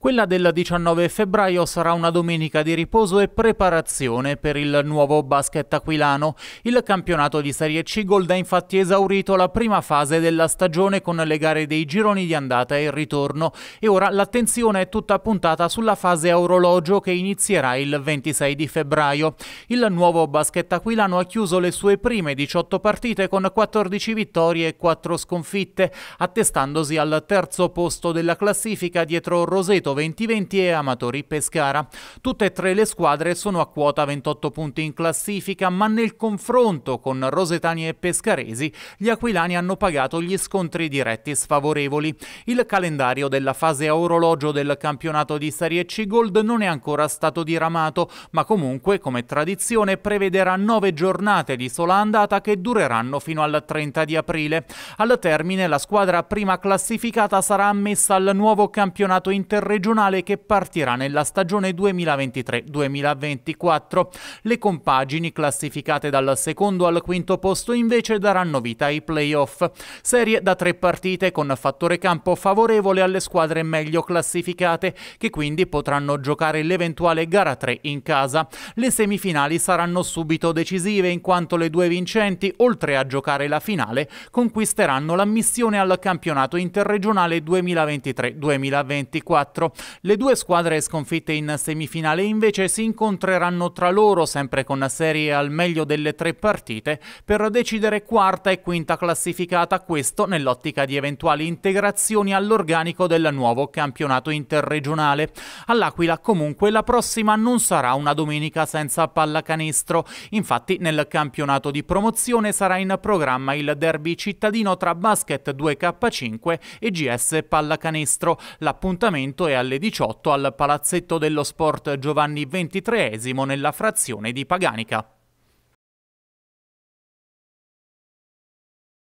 Quella del 19 febbraio sarà una domenica di riposo e preparazione per il nuovo basket aquilano. Il campionato di Serie C Gold ha infatti esaurito la prima fase della stagione con le gare dei gironi di andata e ritorno e ora l'attenzione è tutta puntata sulla fase a orologio che inizierà il 26 di febbraio. Il nuovo basket aquilano ha chiuso le sue prime 18 partite con 14 vittorie e 4 sconfitte, attestandosi al terzo posto della classifica dietro Roseto 2020 e Amatori Pescara. Tutte e tre le squadre sono a quota 28 punti in classifica, ma nel confronto con Rosetani e Pescaresi gli aquilani hanno pagato gli scontri diretti sfavorevoli. Il calendario della fase a orologio del campionato di Serie C Gold non è ancora stato diramato, ma comunque, come tradizione, prevederà nove giornate di sola andata che dureranno fino al 30 di aprile. Al termine la squadra prima classificata sarà ammessa al nuovo campionato interregionale regionale che partirà nella stagione 2023-2024. Le compagini classificate dal secondo al quinto posto invece daranno vita ai playoff. Serie da tre partite con fattore campo favorevole alle squadre meglio classificate che quindi potranno giocare l'eventuale gara 3 in casa. Le semifinali saranno subito decisive in quanto le due vincenti, oltre a giocare la finale, conquisteranno l'ammissione al campionato interregionale 2023-2024. Le due squadre sconfitte in semifinale invece si incontreranno tra loro, sempre con serie al meglio delle tre partite, per decidere quarta e quinta classificata, questo nell'ottica di eventuali integrazioni all'organico del nuovo campionato interregionale. All'Aquila comunque la prossima non sarà una domenica senza pallacanestro, infatti nel campionato di promozione sarà in programma il derby cittadino tra Basket 2K5 e GS Pallacanestro. L'appuntamento è alle 18 al Palazzetto dello Sport Giovanni XXIII nella frazione di Paganica.